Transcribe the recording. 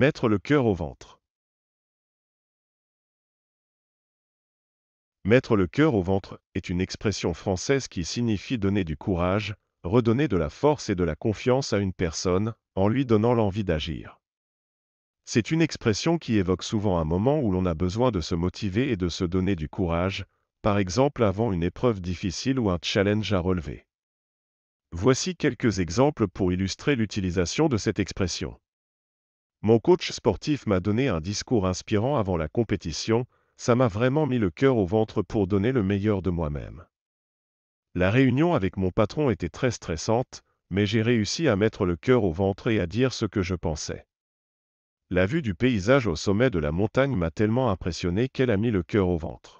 Mettre le cœur au ventre. Mettre le cœur au ventre est une expression française qui signifie donner du courage, redonner de la force et de la confiance à une personne, en lui donnant l'envie d'agir. C'est une expression qui évoque souvent un moment où l'on a besoin de se motiver et de se donner du courage, par exemple avant une épreuve difficile ou un challenge à relever. Voici quelques exemples pour illustrer l'utilisation de cette expression. Mon coach sportif m'a donné un discours inspirant avant la compétition, ça m'a vraiment mis le cœur au ventre pour donner le meilleur de moi-même. La réunion avec mon patron était très stressante, mais j'ai réussi à mettre le cœur au ventre et à dire ce que je pensais. La vue du paysage au sommet de la montagne m'a tellement impressionné qu'elle a mis le cœur au ventre.